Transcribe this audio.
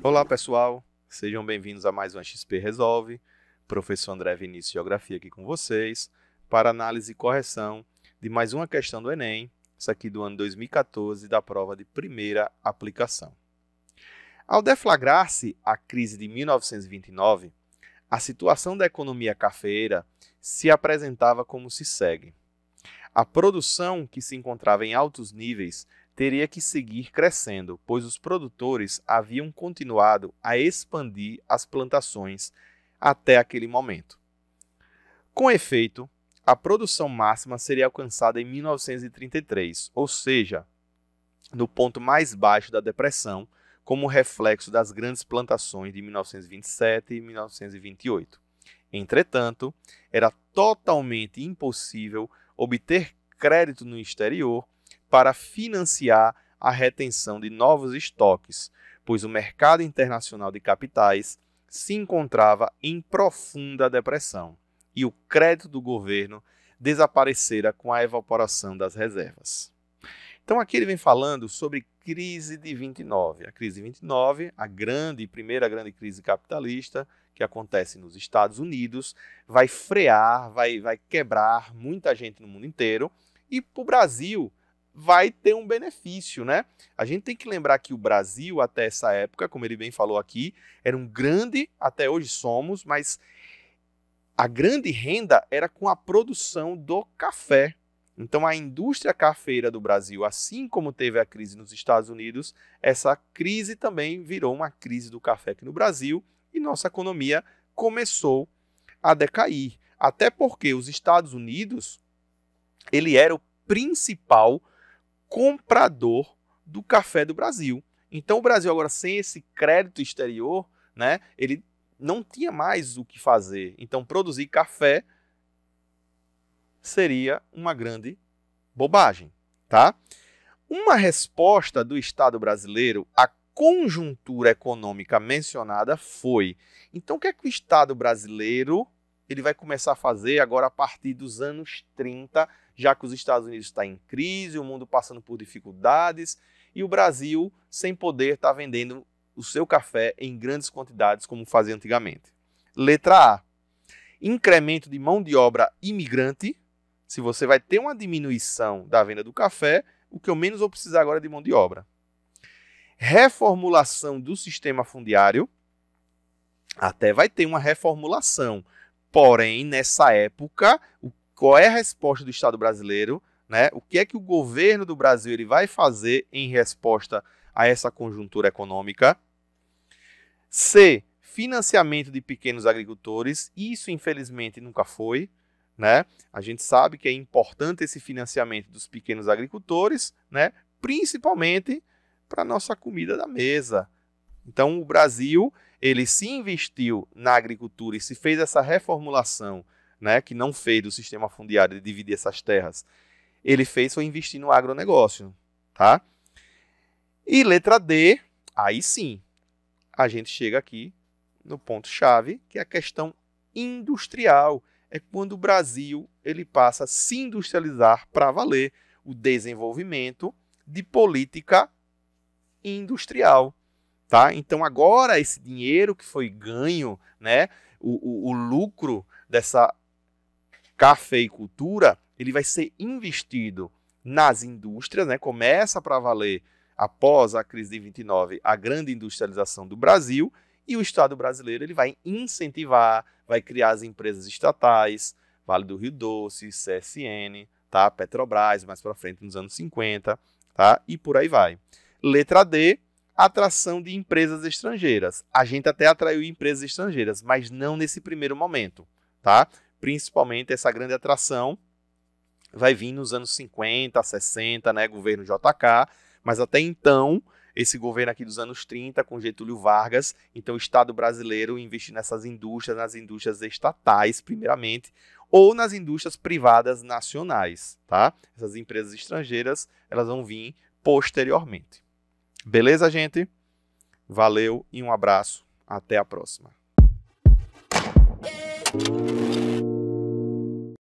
Olá pessoal, sejam bem-vindos a mais um XP Resolve. Professor André Vinícius Geografia aqui com vocês para análise e correção de mais uma questão do Enem, isso aqui do ano 2014, da prova de primeira aplicação. Ao deflagrar-se a crise de 1929, a situação da economia cafeeira se apresentava como se segue. A produção, que se encontrava em altos níveis, teria que seguir crescendo, pois os produtores haviam continuado a expandir as plantações até aquele momento. Com efeito, a produção máxima seria alcançada em 1933, ou seja, no ponto mais baixo da depressão, como reflexo das grandes plantações de 1927 e 1928. Entretanto, era totalmente impossível obter crédito no exterior para financiar a retenção de novos estoques, pois o mercado internacional de capitais se encontrava em profunda depressão e o crédito do governo desaparecera com a evaporação das reservas. Então aqui ele vem falando sobre crise de 29. A crise de 29, a grande primeira grande crise capitalista que acontece nos Estados Unidos, vai frear, vai, vai quebrar muita gente no mundo inteiro e para o Brasil vai ter um benefício, né? A gente tem que lembrar que o Brasil, até essa época, como ele bem falou aqui, era um grande, até hoje somos, mas a grande renda era com a produção do café. Então, a indústria cafeira do Brasil, assim como teve a crise nos Estados Unidos, essa crise também virou uma crise do café aqui no Brasil e nossa economia começou a decair. Até porque os Estados Unidos, ele era o principal comprador do café do Brasil. Então o Brasil agora sem esse crédito exterior, né, ele não tinha mais o que fazer. Então produzir café seria uma grande bobagem, tá? Uma resposta do Estado brasileiro à conjuntura econômica mencionada foi: então o que é que o Estado brasileiro ele vai começar a fazer agora a partir dos anos 30, já que os Estados Unidos está em crise, o mundo passando por dificuldades e o Brasil sem poder estar tá vendendo o seu café em grandes quantidades como fazia antigamente. Letra A. Incremento de mão de obra imigrante. Se você vai ter uma diminuição da venda do café, o que eu menos vou precisar agora é de mão de obra. Reformulação do sistema fundiário. Até vai ter uma reformulação, Porém, nessa época, o, qual é a resposta do Estado brasileiro? Né? O que é que o governo do Brasil ele vai fazer em resposta a essa conjuntura econômica? C. Financiamento de pequenos agricultores. Isso, infelizmente, nunca foi. Né? A gente sabe que é importante esse financiamento dos pequenos agricultores, né? principalmente para a nossa comida da mesa. Então, o Brasil ele se investiu na agricultura e se fez essa reformulação, né, que não fez do sistema fundiário de dividir essas terras, ele fez foi investir no agronegócio, tá? E letra D, aí sim, a gente chega aqui no ponto chave, que é a questão industrial. É quando o Brasil ele passa a se industrializar para valer o desenvolvimento de política industrial. Tá? Então agora esse dinheiro que foi ganho, né, o, o, o lucro dessa cafeicultura, ele vai ser investido nas indústrias, né? Começa para valer após a crise de 29 a grande industrialização do Brasil e o Estado brasileiro ele vai incentivar, vai criar as empresas estatais, Vale do Rio Doce, CSN, tá? Petrobras mais para frente nos anos 50, tá? E por aí vai. Letra D, atração de empresas estrangeiras. A gente até atraiu empresas estrangeiras, mas não nesse primeiro momento, tá? Principalmente essa grande atração vai vir nos anos 50, 60, né, governo JK, mas até então, esse governo aqui dos anos 30 com Getúlio Vargas, então o Estado brasileiro investe nessas indústrias, nas indústrias estatais primeiramente, ou nas indústrias privadas nacionais, tá? Essas empresas estrangeiras, elas vão vir posteriormente. Beleza, gente? Valeu e um abraço. Até a próxima.